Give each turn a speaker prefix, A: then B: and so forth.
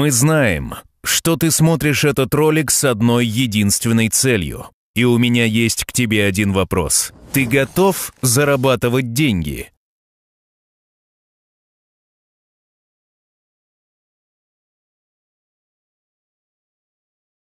A: Мы знаем, что ты смотришь этот ролик с одной единственной целью. И у меня есть к тебе один вопрос. Ты готов зарабатывать
B: деньги?